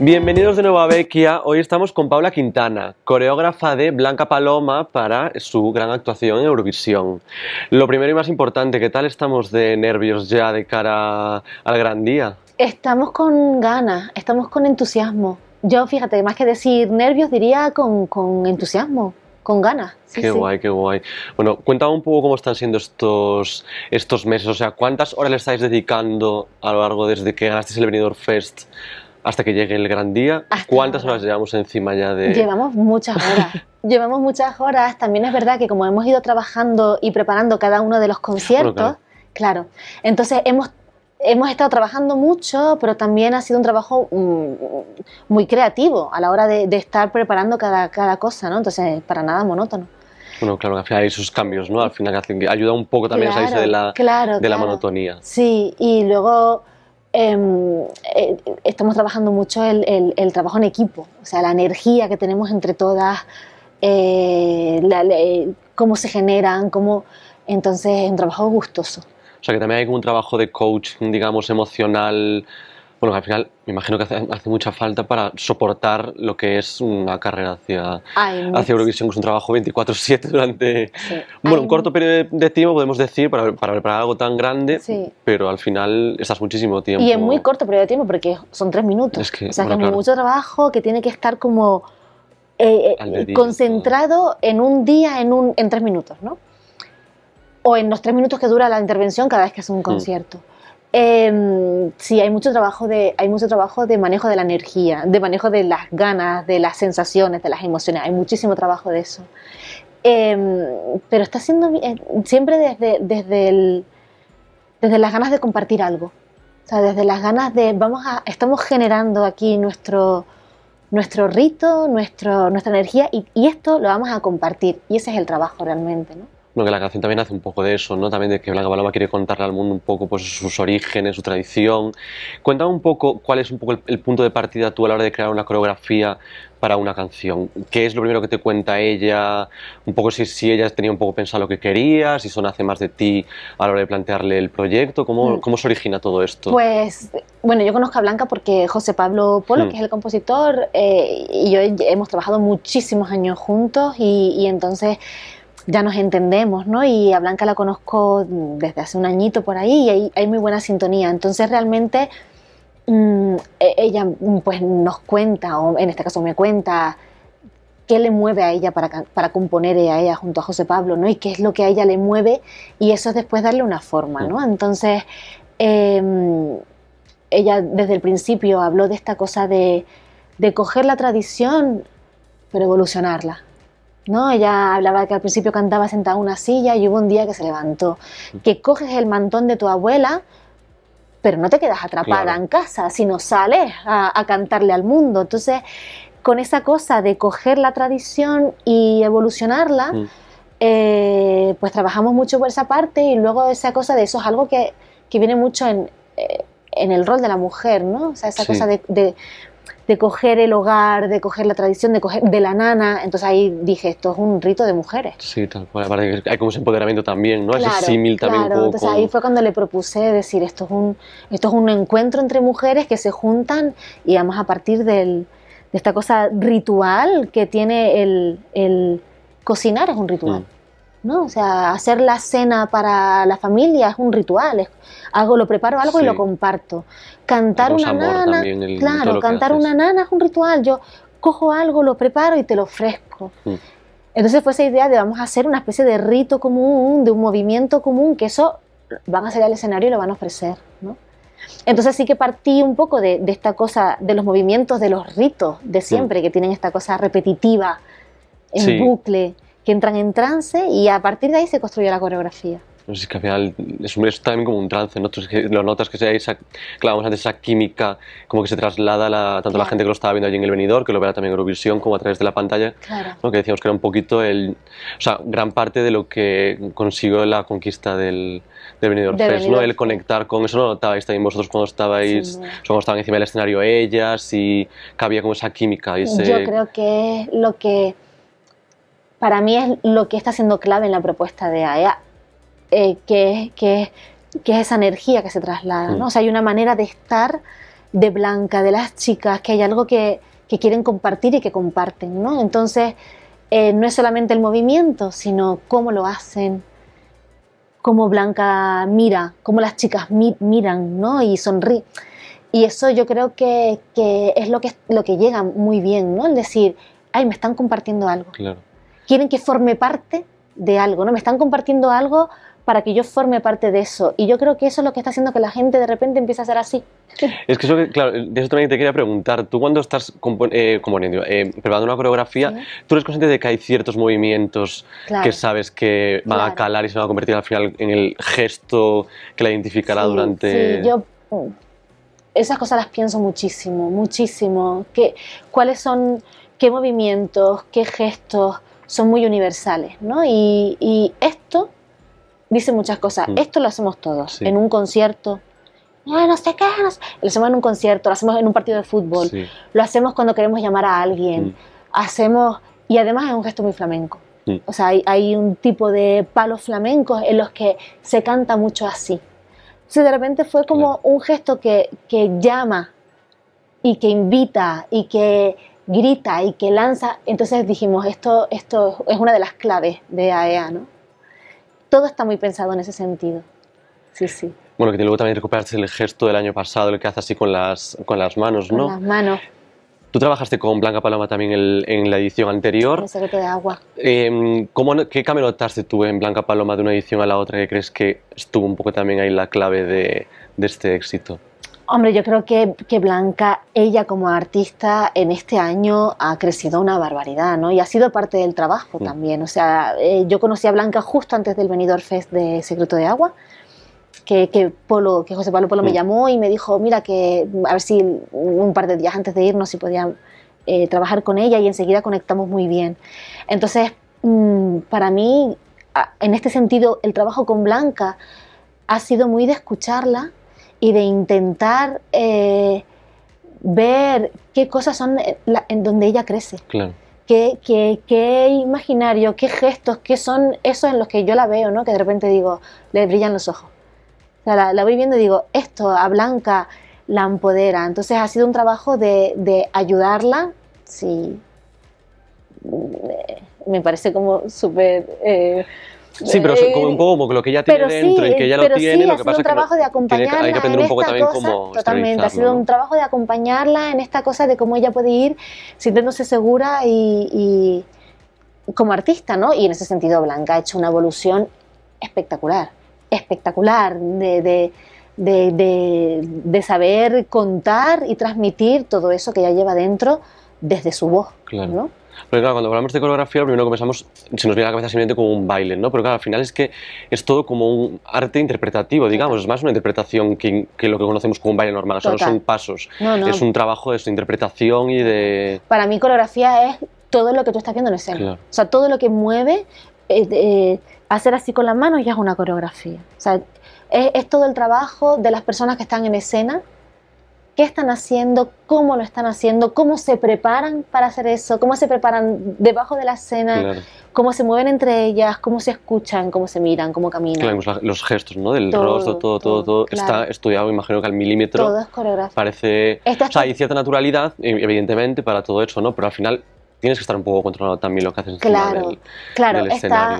Bienvenidos de nuevo a Bequia. Hoy estamos con Paula Quintana, coreógrafa de Blanca Paloma para su gran actuación en Eurovisión. Lo primero y más importante, ¿qué tal estamos de nervios ya de cara al gran día? Estamos con ganas, estamos con entusiasmo. Yo, fíjate, más que decir nervios, diría con, entusiasmo con ganas. qué guay, qué guay. Bueno, cuéntame un poco cómo están siendo estos, estos meses, o sea, ¿cuántas horas le estáis dedicando a lo largo desde que ganasteis el Benidorm Fest hasta que llegue el gran día. ¿Cuántas horas llevamos encima ya de...? Llevamos muchas horas. llevamos muchas horas. También es verdad que como hemos ido trabajando y preparando cada uno de los conciertos, claro. entonces hemos hemos estado trabajando mucho, pero también ha sido un trabajo mm, mm, muy creativo a la hora de, estar preparando cada, cosa, ¿no? Entonces, para nada monótono. Bueno, claro, al final hay sus cambios, ¿no? Al final ayuda un poco también a salirse de la, de la monotonía. Sí, y luego Em, eh, estamos trabajando mucho el, el, trabajo en equipo, o sea, la energía que tenemos entre todas, eh, eh, cómo se generan, cómo... Entonces es un trabajo gustoso. O sea, que también hay como un trabajo de coach digamos, emocional bueno, al final me imagino que hace, mucha falta para soportar lo que es una carrera hacia, hacia Eurovisión, que es un trabajo 24-7 durante bueno, un corto periodo de tiempo, podemos decir, para, para algo tan grande, pero al final estás muchísimo tiempo. Y es muy corto periodo de tiempo, porque son tres minutos. o sea, que es mucho trabajo, que tiene que estar como eh, eh, concentrado en un día, en, un, en tres minutos, ¿no? O en los tres minutos que dura la intervención cada vez que hace un mm. concierto. Em, sí, hay mucho trabajo de, hay mucho trabajo de manejo de la energía, de manejo de las ganas, de las sensaciones, de las emociones. Hay muchísimo trabajo de eso. Em, pero está siendo eh, siempre desde, desde, el, desde las ganas de compartir algo. O sea, desde las ganas de vamos a, estamos generando aquí nuestro nuestro rito, nuestro, nuestra energía y esto lo vamos a compartir. Y ese es el trabajo realmente, ¿no? que la canción también hace un poco de eso, ¿no? También de que Blanca Paloma quiere contarle al mundo un poco pues, sus orígenes, su tradición. Cuéntame un poco cuál es un poco el, punto de partida tú a la hora de crear una coreografía para una canción? ¿Qué es lo primero que te cuenta ella? Un poco si, si ella tenía un poco pensado lo que quería, si son hace más de ti a la hora de plantearle el proyecto, ¿cómo, mm. ¿cómo se origina todo esto? Pues, bueno, yo conozco a Blanca porque José Pablo Polo, mm. que es el compositor, eh, y yo hemos trabajado muchísimos años juntos y entonces ya nos entendemos, ¿no? Y a Blanca la conozco desde hace un añito por ahí y hay, muy buena sintonía. Entonces realmente mm, e, ella mm, pues nos cuenta, o en este caso me cuenta, qué le mueve a ella para, componer a ella junto a José Pablo, ¿no? Y qué es lo que a ella le mueve y eso es después darle una forma, ¿no? Entonces, em, ella desde el principio habló de esta cosa de, de coger la tradición, pero evolucionarla ¿no? Ella hablaba que al principio cantaba sentada en una silla y hubo un día que se levantó, que coges el mantón de tu abuela, pero no te quedas atrapada en casa, sino sales a, cantarle al mundo. Entonces, con esa cosa de coger la tradición y evolucionarla, eh, pues trabajamos mucho por esa parte y luego esa cosa de eso es algo que, que viene mucho en, eh, el rol de la mujer, ¿no? O sea, esa cosa de, de coger el hogar, de coger la tradición, de coger de la nana. Entonces ahí dije, esto es un rito de mujeres. Sí, tal Aparte que hay como ese empoderamiento también, ¿no? es similar también. Claro. Entonces ahí fue cuando le propuse decir, esto es un, esto es un encuentro entre mujeres que se juntan y vamos a partir de esta cosa ritual que tiene el, cocinar es un ritual. Mm. O sea, hacer la cena para la familia es un ritual, hago, lo preparo algo y lo comparto. Cantar una nana, claro, cantar una nana es un ritual, yo cojo algo, lo preparo y te lo ofrezco. Mm. Entonces fue esa idea de vamos a hacer una especie de rito común, de un movimiento común, que eso van a salir al escenario y lo van a ofrecer, Entonces sí que partí un poco de, esta cosa, de los movimientos, de los ritos de mm. siempre, que tienen esta cosa repetitiva, en bucle que entran en trance y a partir de ahí se construyó la coreografía. No sé, es que al final es, también como un trance, ¿no? Los notas que seáis, clavamos antes esa química, como que se traslada tanto a la gente que lo estaba viendo allí en el venidor, que lo verá también en Eurovisión, como a través de la pantalla. lo Que decíamos que era un poquito el. O sea, gran parte de lo que consiguió la conquista del, venidor Fest, ¿no? El conectar con eso, ¿no lo notabais también vosotros cuando estabais. estaban encima del escenario ellas y que había como esa química. Y Yo creo que lo que para mí es lo que está siendo clave en la propuesta de AEA, e eh, que, es, que, esa energía que se traslada. ¿no? Mm. O sea, hay una manera de estar de Blanca, de las chicas, que hay algo que, quieren compartir y que comparten. ¿no? Entonces, eh, no es solamente el movimiento, sino cómo lo hacen, cómo Blanca mira, cómo las chicas miran ¿no? y sonríen. Y eso yo creo que, es lo que, lo llega muy bien, ¿no? El decir, ay, me están compartiendo algo. Claro quieren que forme parte de algo, ¿no? Me están compartiendo algo para que yo forme parte de eso. Y yo creo que eso es lo que está haciendo que la gente de repente empiece a ser así. Es que eso, claro, de eso también te quería preguntar. Tú cuando estás eh, componiendo, eh, preparando una coreografía, tú eres consciente de que hay ciertos movimientos que sabes que van a calar y se van a convertir al final en el gesto que la identificará durante... Sí, yo mm, esas cosas las pienso muchísimo, muchísimo. ¿Qué, ¿Cuáles son, qué movimientos, qué gestos? son muy universales, ¿no? Y, esto dice muchas cosas. Mm. Esto lo hacemos todos, en un concierto. no sé qué, lo hacemos en un concierto, lo hacemos en un partido de fútbol, lo hacemos cuando queremos llamar a alguien, mm. hacemos, y además es un gesto muy flamenco. Mm. O sea, hay, un tipo de palos flamencos en los que se canta mucho así. Entonces, de repente fue como un gesto que llama y que invita y que grita y que lanza, entonces dijimos, esto, esto es una de las claves de AEA, e ¿no? Todo está muy pensado en ese sentido. Sí, sí. Bueno, que luego también recuperaste el gesto del año pasado, el que hace así con las, con las manos, ¿no? Con las manos. Tú trabajaste con Blanca Paloma también en la edición anterior. El secreto de agua. Em, ¿cómo, ¿Qué cambio notaste tú en Blanca Paloma de una edición a la otra que crees que estuvo un poco también ahí la clave de, de este éxito? Hombre, yo creo que, Blanca, ella como artista en este año ha crecido una barbaridad, ¿no? Y ha sido parte del trabajo mm. también. O sea, eh, yo conocí a Blanca justo antes del Venidor Fest de Secreto de Agua, que, que, Polo, que José Pablo Polo me mm. llamó y me dijo, mira, que a ver si un par de días antes de irnos si podía eh, trabajar con ella y enseguida conectamos muy bien. Entonces, mm, para mí, en este sentido, el trabajo con Blanca ha sido muy de escucharla y de intentar eh, ver qué cosas son eh, en donde ella crece. Claro. Qué, imaginario, qué gestos, qué son esos en los que yo la veo, ¿no? Que de repente digo, le brillan los ojos. la, voy viendo y digo, esto a Blanca la empodera. Entonces ha sido un trabajo de, ayudarla, sí. Mm, eh, me parece como súper... Sí, pero como un eh, poco como lo que ya tiene dentro y que ya lo tiene, lo que pasa es que, trabajo de acompañarla hay que aprender un poco también cómo Totalmente, ha sido un trabajo de acompañarla en esta cosa de cómo ella puede ir sintiéndose segura y, como artista, ¿no? Y en ese sentido Blanca ha hecho una evolución espectacular, espectacular de, de saber contar y transmitir todo eso que ella lleva dentro desde su voz. ¿no? Porque claro, cuando hablamos de coreografía, lo primero que pensamos, se nos viene a la cabeza simplemente como un baile, ¿no? Pero claro, al final es que es todo como un arte interpretativo, digamos, es más una interpretación que, lo que conocemos como un baile normal, o son pasos, no, no. es un trabajo de su interpretación y de... Para mí coreografía es todo lo que tú estás viendo en escena, claro. o sea, todo lo que mueve, eh, eh, hacer así con las manos ya es una coreografía, o sea, es, es todo el trabajo de las personas que están en escena qué están haciendo, cómo lo están haciendo, cómo se preparan para hacer eso, cómo se preparan debajo de la escena, cómo se mueven entre ellas, cómo se escuchan, cómo se miran, cómo caminan. Claro, los gestos, ¿no? Del rostro, todo, todo, todo. Está estudiado, imagino que al milímetro. Todo es coreografía. Parece... o sea, hay cierta naturalidad, eh, evidentemente, para todo eso, ¿no? Pero al final tienes que estar un poco controlado también lo que haces claro, claro,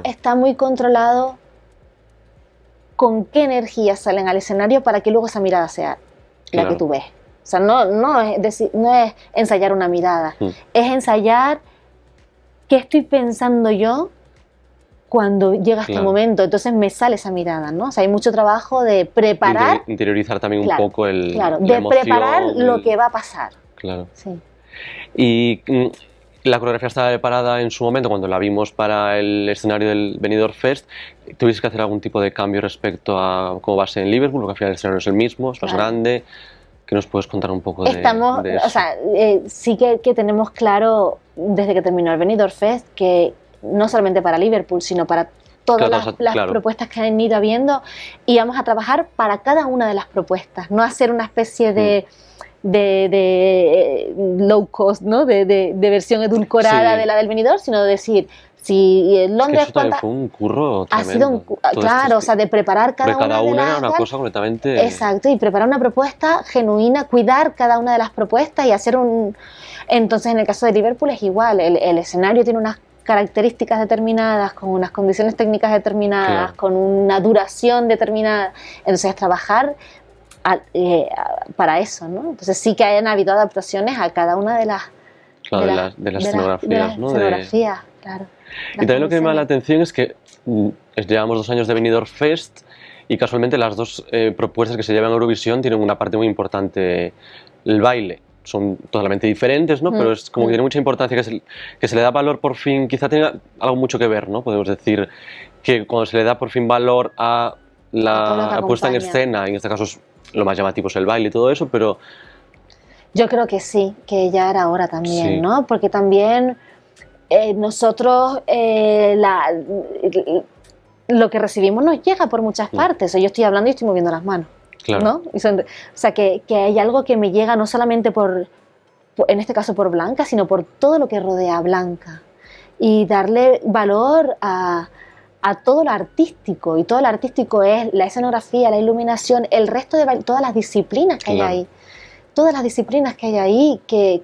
está, muy controlado con qué energía salen al escenario para que luego esa mirada sea la que tú ves. O sea, no, no, es, no es ensayar una mirada, mm. es ensayar qué estoy pensando yo cuando llega este momento. Entonces me sale esa mirada, ¿no? O sea, hay mucho trabajo de preparar. interiorizar también un poco el. Claro, de preparar lo que va a pasar. Claro. Sí. Y mm, la coreografía estaba preparada en su momento, cuando la vimos para el escenario del Benidorm Fest, ¿tuviste que hacer algún tipo de cambio respecto a cómo va a ser en Liverpool? Porque al final el escenario es el mismo, es más grande. ¿Qué nos puedes contar un poco de, eso? o sea, eh, sí que, tenemos claro desde que terminó el Benidorm Fest que no solamente para Liverpool, sino para todas las, propuestas que han ido habiendo y vamos a trabajar para cada una de las propuestas, no hacer una especie de... Mm. De, de, eh, low cost, ¿no? de, de, versión edulcorada de la del venidor, sino decir, si Londres fue un curro ha sido este claro o este sea de preparar cada, una, de una era una cosa completamente exacto y preparar una propuesta genuina cuidar cada una de las propuestas y hacer un entonces en el caso de Liverpool es igual el, el escenario tiene unas características determinadas, con unas condiciones técnicas determinadas, con una duración determinada. Entonces, trabajar eh, para eso, ¿no? Entonces, sí que hayan habido adaptaciones a cada una de las. de, las, de las, de las, de claro y también lo que me llama la atención es que mm, llevamos dos años de Benidorm Fest y casualmente las dos eh, propuestas que se llevan a Eurovisión tienen una parte muy importante, el baile. Son totalmente diferentes, ¿no? Pero mm. es como que tiene mucha importancia que se, le da valor por fin, quizá tenga algo mucho que ver, ¿no? Podemos decir que cuando se le da por fin valor a la, puesta en escena, en este caso es lo más llamativo es el baile y todo eso, pero... Yo creo que sí, que ya era hora también, ¿no? Porque también eh, nosotros eh, lo que recibimos nos llega por muchas mm. partes. yo estoy hablando y estoy moviendo las manos. ¿no? o sea, que, hay algo que me llega no solamente por, en este caso por Blanca, sino por todo lo que rodea a Blanca. Y darle valor a, todo lo artístico. Y todo lo artístico es la escenografía, la iluminación, el resto de todas las disciplinas que hay ahí. Todas las disciplinas que hay ahí que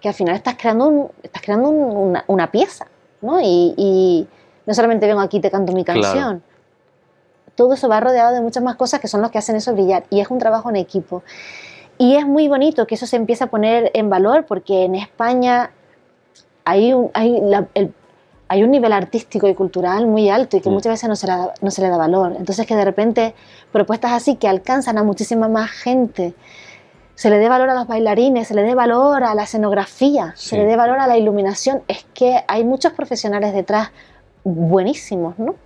que al final estás creando, estás creando una, pieza, ¿no? Y, no solamente vengo aquí y te canto mi canción. Todo eso va rodeado de muchas más cosas que son las que hacen eso brillar. Y es un trabajo en equipo. Y es muy bonito que eso se empiece a poner en valor porque en España hay un, hay un nivel artístico y cultural muy alto y que muchas veces no se, no se, le da valor. Entonces que de repente propuestas así que alcanzan a muchísima más gente se le dé valor a los bailarines, se le dé valor a la escenografía, se le dé valor a la iluminación. Es que hay muchos profesionales detrás buenísimos, ¿no?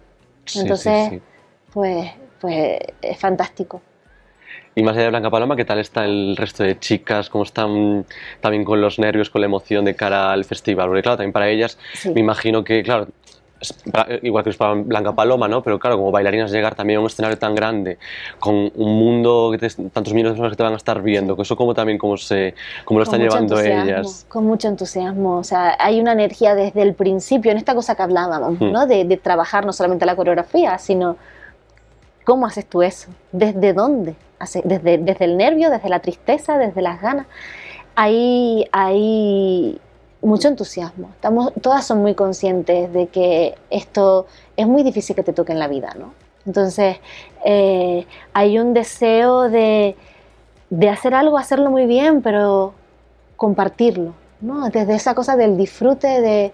Entonces, Pues, pues es fantástico. Y más allá de Blanca Paloma, ¿qué tal está el resto de chicas? ¿Cómo están también con los nervios, con la emoción de cara al festival? Porque claro, también para ellas me imagino que, claro, eh, igual que para Blanca Paloma, ¿no? Pero claro, como bailarinas llegar también a un escenario tan grande, con un mundo que tantos millones de personas que te van a estar viendo, que eso como también como se, lo están llevando ellas. Con mucho entusiasmo, o sea, hay una energía desde el principio, en esta cosa que hablábamos, hmm. ¿no? De, trabajar no solamente la coreografía, sino cómo haces tú eso, desde dónde, desde, desde el nervio, desde la tristeza, desde las ganas. Ahí, ahí mucho entusiasmo. Estamos, todas son muy conscientes de que esto es muy difícil que te toque en la vida, ¿no? Entonces, eh, hay un deseo de, hacer algo, hacerlo muy bien, pero compartirlo, ¿no? Desde esa cosa del disfrute, de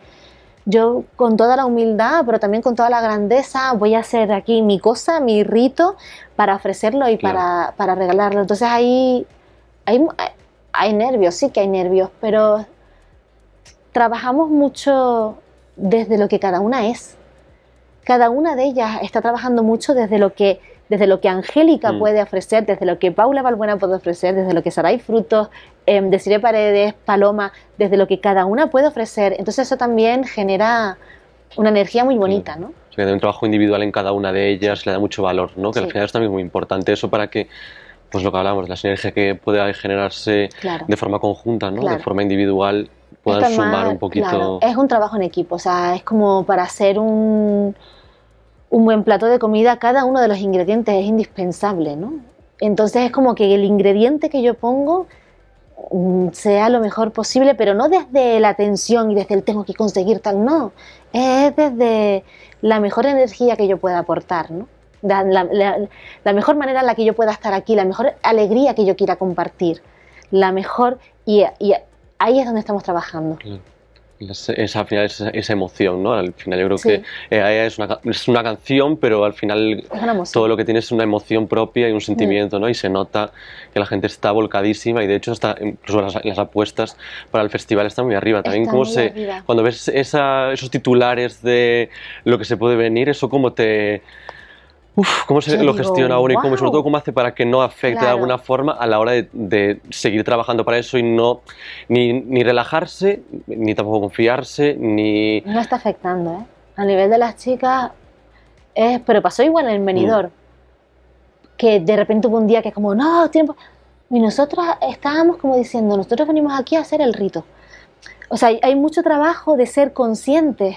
yo con toda la humildad, pero también con toda la grandeza, voy a hacer aquí mi cosa, mi rito, para ofrecerlo y para, regalarlo. Entonces, ahí hay, hay, hay nervios, sí que hay nervios, pero trabajamos mucho desde lo que cada una es. Cada una de ellas está trabajando mucho desde lo que, desde lo que Angélica mm. puede ofrecer, desde lo que Paula Balbuena puede ofrecer, desde lo que Saray Frutos, eh, em, Desiree Paredes, Paloma, desde lo que cada una puede ofrecer. Entonces eso también genera una energía muy bonita, mm. ¿no? un trabajo individual en cada una de ellas le da mucho valor, ¿no? Que al final es también muy importante eso para que pues lo que hablamos, la sinergia que puede generarse de forma conjunta, ¿no? de forma individual, es un trabajo en equipo, o sea, es como para hacer un, un buen plato de comida, cada uno de los ingredientes es indispensable, ¿no? Entonces es como que el ingrediente que yo pongo mm, sea lo mejor posible, pero no desde la tensión y desde el tengo que conseguir tal, no, es desde la mejor energía que yo pueda aportar, ¿no? La, mejor manera en la que yo pueda estar aquí, la mejor alegría que yo quiera compartir, la mejor, ahí es donde estamos trabajando. Esa, esa, emoción, ¿no? Al final yo creo que eh, es, una, es, una, canción, pero al final todo lo que tiene es una emoción propia y un sentimiento, ¿no? Y se nota que la gente está volcadísima y de hecho hasta incluso las, apuestas para el festival están muy arriba. También como se, cuando ves esos titulares de lo que se puede venir, eso como te ¿cómo se lo gestiona uno y cómo, sobre todo cómo hace para que no afecte de alguna forma a la hora de, seguir trabajando para eso y no ni, relajarse, ni tampoco confiarse, ni... No está afectando, ¿eh? A nivel de las chicas, es, pero pasó igual en el venidor, mm. que de repente hubo un día que es como, no, tiempo... Y nosotros estábamos como diciendo, nosotros venimos aquí a hacer el rito. O sea, hay mucho trabajo de ser conscientes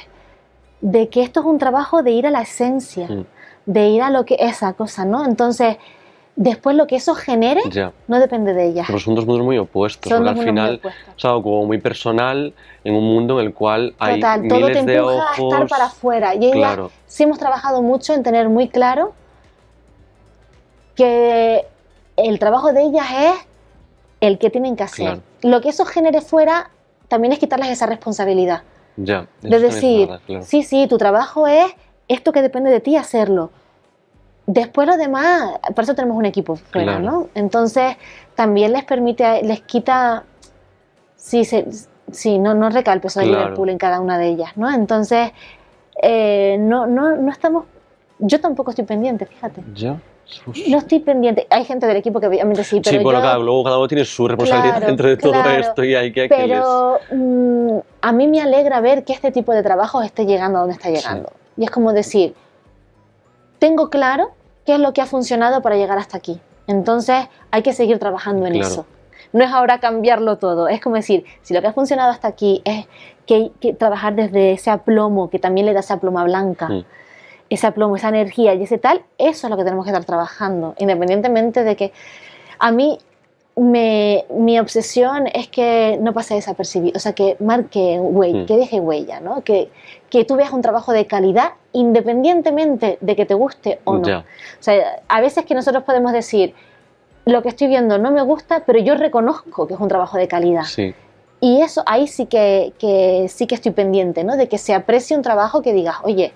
de que esto es un trabajo de ir a la esencia. Mm de ir a lo que esa cosa, ¿no? Entonces, después lo que eso genere no depende de ellas. Pero son dos mundos muy opuestos, al final o como muy personal en un mundo en el cual hay Total, todo te empuja a estar para afuera y ellas sí hemos trabajado mucho en tener muy claro que el trabajo de ellas es el que tienen que hacer. Lo que eso genere fuera también es quitarles esa responsabilidad. Ya, de decir, sí, sí, tu trabajo es esto que depende de ti hacerlo después los demás, por eso tenemos un equipo fuera, ¿no? Entonces, también les permite, les quita, si si no, no recae el de Liverpool en cada una de ellas, ¿no? Entonces, eh, no, no, estamos, yo tampoco estoy pendiente, fíjate. Yo No estoy pendiente. Hay gente del equipo que obviamente sí, pero. Sí, luego cada uno tiene su responsabilidad dentro de todo esto y hay que. Pero mm, a mí me alegra ver que este tipo de trabajo esté llegando a donde está llegando. Y es como decir, tengo claro qué es lo que ha funcionado para llegar hasta aquí. Entonces hay que seguir trabajando en eso. No es ahora cambiarlo todo, es como decir, si lo que ha funcionado hasta aquí es que, hay que trabajar desde ese aplomo, que también le da esa pluma blanca, esa mm. ese aplomo, esa energía y ese tal, eso es lo que tenemos que estar trabajando, independientemente de que a mí me, mi obsesión es que no pase desapercibido, o sea, que marque huella, mm. que deje huella, ¿no? que, que tú veas un trabajo de calidad independientemente de que te guste o no. O sea, a veces que nosotros podemos decir, lo que estoy viendo no me gusta, pero yo reconozco que es un trabajo de calidad. Y eso ahí sí que, que, sí que estoy pendiente, ¿no? De que se aprecie un trabajo que digas, oye,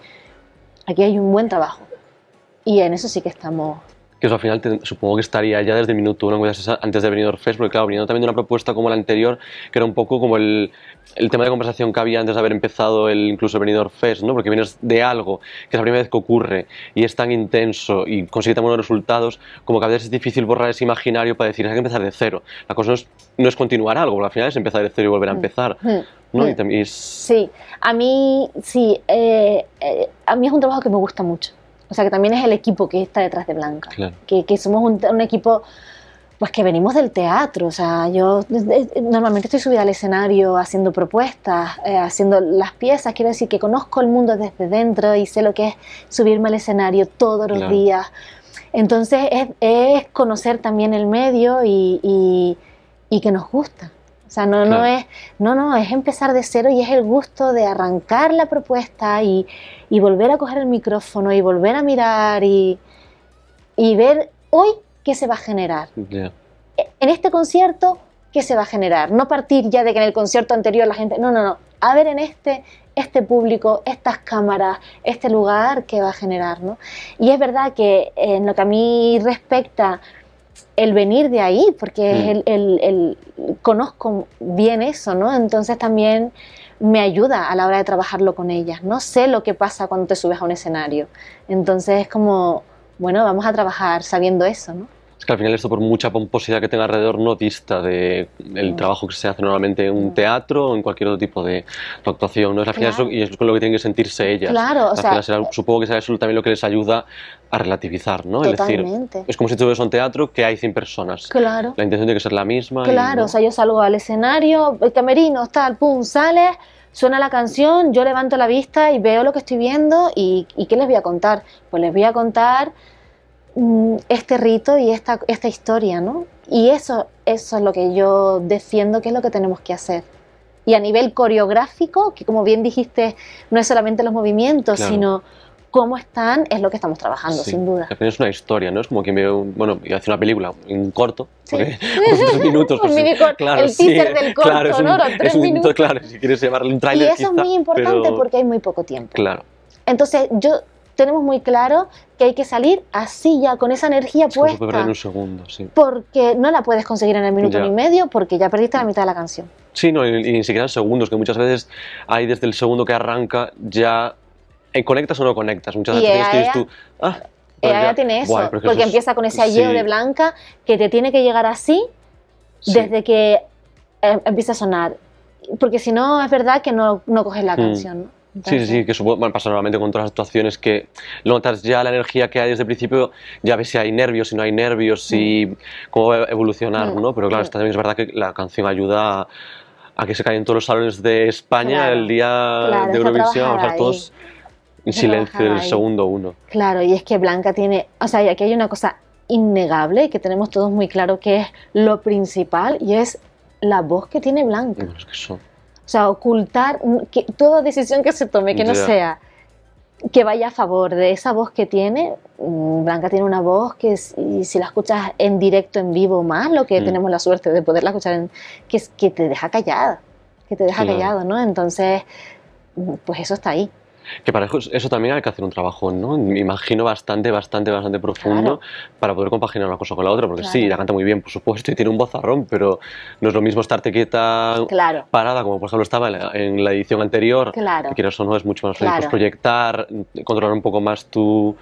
aquí hay un buen trabajo. Y en eso sí que estamos que eso al final supongo que estaría ya desde el minuto uno antes de venir Fest, porque claro, viniendo también de una propuesta como la anterior, que era un poco como el, tema de conversación que había antes de haber empezado el incluso Benidorm Fest, ¿no? Porque vienes de algo que es la primera vez que ocurre y es tan intenso y consigue tan buenos resultados, como que a veces es difícil borrar ese imaginario para decir, hay que empezar de cero. La cosa no es, continuar algo, al final es empezar de cero y volver a mm. empezar. Mm. ¿no? Mm. Sí, a mí, eh, eh, a mí es un trabajo que me gusta mucho. O sea, que también es el equipo que está detrás de Blanca. Que, somos un, equipo, pues que venimos del teatro. O sea, yo normalmente estoy subida al escenario haciendo propuestas, eh, haciendo las piezas. Quiero decir que conozco el mundo desde dentro y sé lo que es subirme al escenario todos los días. Entonces es, conocer también el medio y que nos gusta. O sea, no, no es, no, no, es empezar de cero y es el gusto de arrancar la propuesta y, volver a coger el micrófono y volver a mirar y, ver hoy qué se va a generar. E, en este concierto, qué se va a generar. No partir ya de que en el concierto anterior la gente, no, no, no, a ver en este este público, estas cámaras, este lugar qué va a generar, ¿no? Y es verdad que en lo que a mí respecta, el venir de ahí, porque mm. el, el, conozco bien eso, ¿no? Entonces también me ayuda a la hora de trabajarlo con ellas, ¿no? Sé lo que pasa cuando te subes a un escenario. Entonces es como, bueno, vamos a trabajar sabiendo eso, ¿no? que al final esto por mucha pomposidad que tenga alrededor no dista del mm. trabajo que se hace normalmente en un mm. teatro o en cualquier otro tipo de, actuación. ¿no? Es al eso, y es con lo que tienen que sentirse mm, ellas. Claro, o sea, eh, supongo que será eso también lo que les ayuda a relativizar, ¿no? Es decir, es como si tuvieras un teatro que hay 100 personas. Claro. La intención tiene que ser la misma. Claro, o sea, yo salgo al escenario, el camerino, está al pum, sales suena la canción, yo levanto la vista y veo lo que estoy viendo y, y, ¿qué les voy a contar? Pues les voy a contar Mm, este rito y esta, esta historia, ¿no? Y eso, eso es lo que yo defiendo que es lo que tenemos que hacer. Y a nivel coreográfico, que como bien dijiste, no es solamente los movimientos, sino cómo están, es lo que estamos trabajando, sin duda. es una historia, ¿no? Es como que veo, bueno, yo una película, un corto, sí. tres minutos. Pues, un el del corto, es un, ¿no? un, minutos. Claro, si quieres llevarle un trailer... Y eso es muy importante porque hay muy poco tiempo. Claro. Entonces, yo tenemos muy claro que hay que salir así ya, con esa energía es puesta. perder un segundo, sí. Porque no la puedes conseguir en el minuto y medio porque ya perdiste la mitad de la canción. Sí, no, y, ni siquiera en segundos, que muchas veces hay desde el segundo que arranca ya... Eh, ¿Conectas o no conectas? Muchas veces tienes tú... Ah, ella tiene eso, porque, empieza con ese ayer de blanca que te tiene que llegar así desde que eh, empieza a sonar. Porque si no, es verdad que no, no coges la hmm. canción, ¿no? Sí, sí, sí, que puede pasa normalmente con todas las actuaciones que notas ya la energía que hay desde el principio, ya ves si hay nervios, si no hay nervios, y mm. cómo va a evolucionar, mm. ¿no? Pero claro, también es verdad que la canción ayuda a, que se caigan todos los salones de España el día de Eurovisión, a todos en silencio el segundo uno. Claro, y es que Blanca tiene, o sea, y aquí hay una cosa innegable que tenemos todos muy claro que es lo principal y es la voz que tiene Blanca. es que eso o sea, ocultar toda decisión que se tome, que no sea que vaya a favor de esa voz que tiene. Mm, Blanca tiene una voz que si la escuchas en directo, en vivo, más lo que mm. tenemos la suerte de poderla escuchar, en, que, que te deja callada, que te deja callado, ¿no? Entonces, mm, pues eso está ahí. Que para eso también hay que hacer un trabajo, ¿no? Me imagino bastante, bastante, bastante profundo para poder compaginar una cosa con la otra, porque sí, la canta muy bien, por supuesto, y tiene un vozarrón, pero no es lo mismo estarte quieta, parada, como por ejemplo estaba en la, edición anterior, que quieras o no, es mucho más fácil pues, proyectar, controlar un poco más tu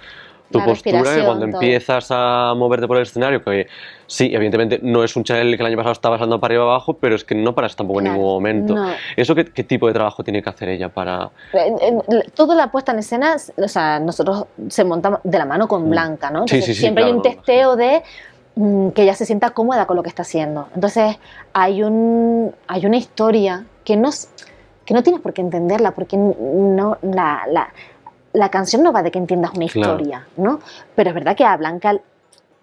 tu postura, cuando empiezas a moverte por el escenario, que sí, evidentemente no es un channel que el año pasado estaba pasando para arriba abajo, pero es que no paras tampoco en ningún momento. ¿Eso qué, tipo de trabajo tiene que hacer ella para...? Eh, eh, toda la puesta en escena, o sea, nosotros se montamos de la mano con mm. Blanca, ¿no? siempre hay un testeo de mm, que ella se sienta cómoda con lo que está haciendo. Entonces, hay, un, hay una historia que no, que no tienes por qué entenderla, porque no la la canción no va de que entiendas una historia, ¿no? Pero es verdad que a Blanca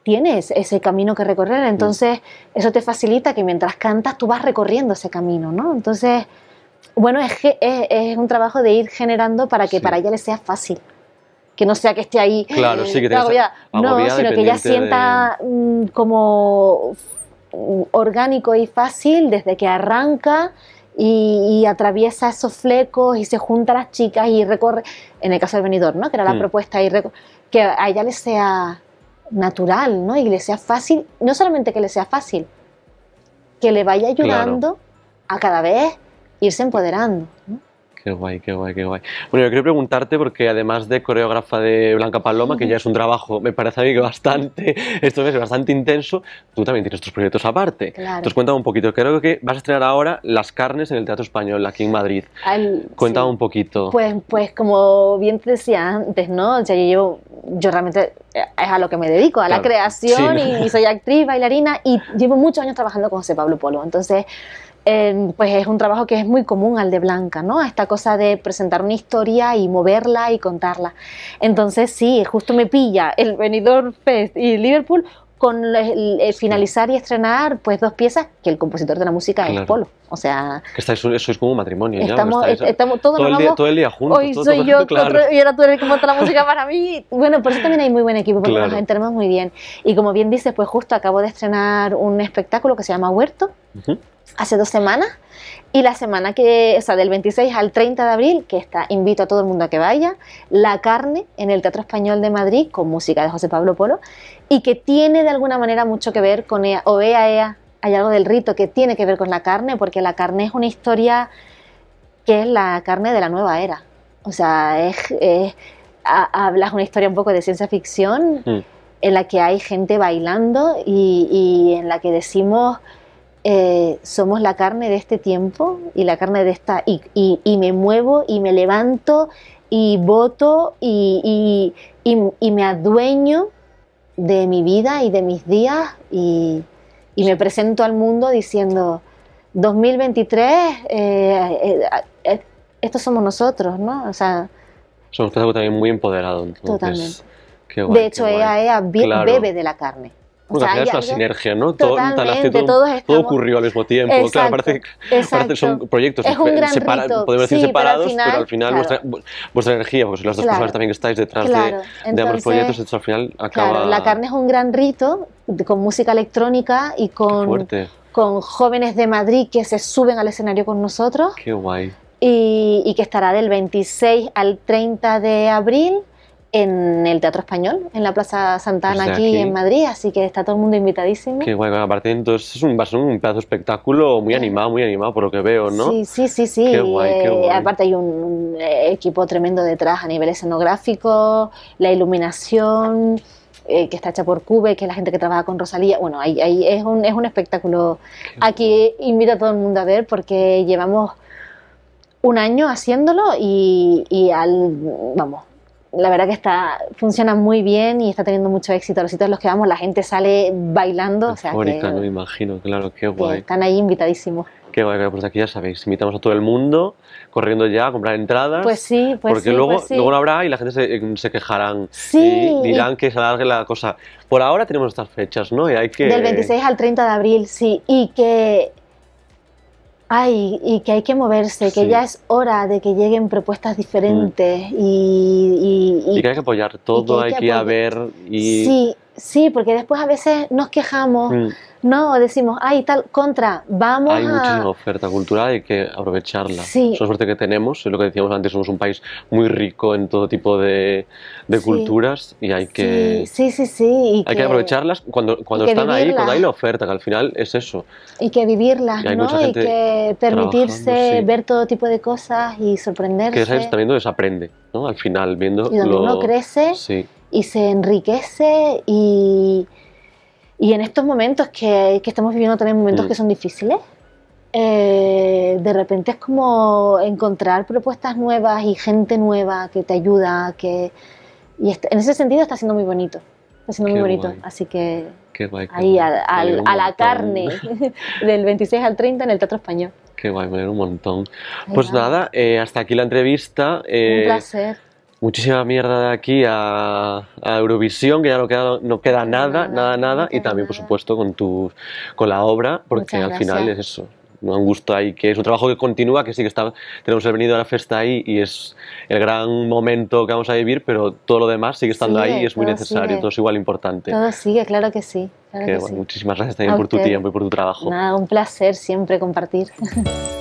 tienes ese camino que recorrer, entonces mm. eso te facilita que mientras cantas tú vas recorriendo ese camino, ¿no? Entonces, bueno, es, es un trabajo de ir generando para que para ella le sea fácil. Que no sea que esté ahí claro, ah, No, sino que ella sienta mm, como orgánico y fácil desde que arranca y, atraviesa esos flecos y se junta a las chicas y recorre, en el caso del venidor, ¿no? que era la mm. propuesta, y que a ella le sea natural ¿no? y le sea fácil, no solamente que le sea fácil, que le vaya ayudando a cada vez irse empoderando. Qué guay, qué guay, qué guay. Bueno, yo quiero preguntarte porque además de coreógrafa de Blanca Paloma, que ya es un trabajo, me parece a mí que bastante, esto es bastante intenso, tú también tienes tus proyectos aparte. Claro. Entonces cuéntame un poquito, creo que vas a estrenar ahora Las Carnes en el Teatro Español, aquí en Madrid. cuéntame un poquito. Pues, pues como bien te decía antes, ¿no? O sea, yo, yo realmente eh, es a lo que me dedico, a la creación y soy actriz, bailarina y llevo muchos años trabajando con José Pablo Polo. Entonces pues es un trabajo que es muy común al de Blanca, ¿no? Esta cosa de presentar una historia y moverla y contarla. Entonces sí, justo me pilla el venidor Fest y Liverpool con finalizar y estrenar pues dos piezas que el compositor de la música es Polo. O sea, que es como un matrimonio. todo, el día, juntos. Hoy soy yo y ahora tú eres el que monta la música para mí. Bueno, por eso también hay muy buen equipo, porque nos enteramos muy bien. Y como bien dices, pues justo acabo de estrenar un espectáculo que se llama Huerto hace dos semanas y la semana que, o sea, del 26 al 30 de abril, que está, invito a todo el mundo a que vaya, La carne en el Teatro Español de Madrid con música de José Pablo Polo y que tiene de alguna manera mucho que ver con ella. o EA, e hay algo del rito que tiene que ver con la carne, porque la carne es una historia que es la carne de la nueva era. O sea, es, hablas una historia un poco de ciencia ficción mm. en la que hay gente bailando y en la que decimos eh, somos la carne de este tiempo y la carne de esta, y, me muevo y me levanto y voto y, me adueño de mi vida y de mis días y, me presento al mundo diciendo 2023, eh, eh, estos somos nosotros, ¿no? O sea, somos un también muy empoderado. totalmente. de hecho, ella e bebe de la carne o es una sinergia, ¿no? Todo, ocurrió al mismo tiempo. claro, parece, que son proyectos podemos decir separados, pero al final, vuestra, vuestra, energía, porque las dos personas también que estáis detrás de, ambos proyectos, entonces al final acaba. Claro, la carne es un gran rito con música electrónica y con, jóvenes de Madrid que se suben al escenario con nosotros. Qué guay. y que estará del 26 al 30 de abril en el Teatro Español, en la Plaza Santana, pues aquí, en Madrid, así que está todo el mundo invitadísimo. Qué guay, aparte entonces es un, va un pedazo espectáculo muy animado, muy animado por lo que veo, ¿no? Sí, sí, sí, sí. Qué guay, qué eh, guay. aparte hay un, eh, equipo tremendo detrás a nivel escenográfico, la iluminación eh, que está hecha por Cube, que es la gente que trabaja con Rosalía. Bueno, ahí, ahí es, un, es un espectáculo. aquí invito a todo el mundo a ver porque llevamos un año haciéndolo y, y al, vamos, la verdad que está, funciona muy bien y está teniendo mucho éxito. Los sitios en los que vamos, la gente sale bailando. Eufórica, o no me imagino, claro, qué guay. Están ahí invitadísimos. Qué guay, pues aquí ya sabéis, invitamos a todo el mundo, corriendo ya a comprar entradas. Pues sí, pues Porque sí, luego, pues luego no habrá y la gente se, eh, quejarán sí. y dirán que se alargue la cosa. Por ahora tenemos estas fechas, ¿no? Y hay que... Del 26 al 30 de abril, sí. Y que Ay, y que hay que moverse, que ya es hora de que lleguen propuestas diferentes mm. y, y, que hay que apoyar todo, hay, que, haber y... Sí, sí, porque después a veces nos quejamos. Mm no decimos, ay, tal, contra, vamos Hay muchísima oferta cultural, hay que aprovecharla. Sí. Es una suerte que tenemos, es lo que decíamos antes, somos un país muy rico en todo tipo de, culturas y hay que... Sí, sí, sí. hay que, aprovecharlas cuando, cuando están ahí, cuando hay la oferta, que al final es eso. Y que vivirlas, hay ¿no? y que permitirse ver todo tipo de cosas y sorprenderse. Que ¿sabes? también donde se aprende, ¿no? Al final, viendo... Y donde lo... uno crece y se enriquece y... Y en estos momentos que, estamos viviendo también momentos que mm. son difíciles, eh, de repente es como encontrar propuestas nuevas y gente nueva que te ayuda, que... Y este, en ese sentido está siendo muy bonito, está siendo muy bonito, así que qué ahí A, la carne, del 26 al 30 en el Teatro Español. Qué guay, me un montón. Pues nada, eh, hasta aquí la entrevista. Eh, un placer muchísima mierda de aquí a, Eurovisión, que ya no queda, no queda nada, nada, nada, y también, por supuesto, con, tu, con la obra, porque al final es eso. Un gusto ahí, que es un trabajo que continúa, que sí que tenemos el venido a la festa ahí y es el gran momento que vamos a vivir, pero todo lo demás sigue estando ahí y es muy necesario, todo es igual importante. Todo sigue, claro que sí. Muchísimas gracias también por tu tiempo y por tu trabajo. Nada, un placer siempre compartir.